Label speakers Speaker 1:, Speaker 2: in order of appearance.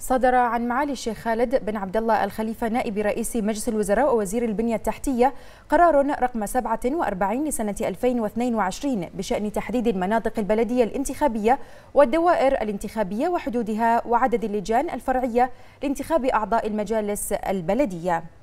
Speaker 1: صدر
Speaker 2: عن معالي الشيخ خالد بن عبد الله الخليفة نائب رئيس مجلس الوزراء ووزير البنية التحتية قرار رقم 47 لسنة 2022 بشأن تحديد المناطق البلدية الانتخابية والدوائر الانتخابية وحدودها وعدد اللجان الفرعية لانتخاب أعضاء المجالس البلدية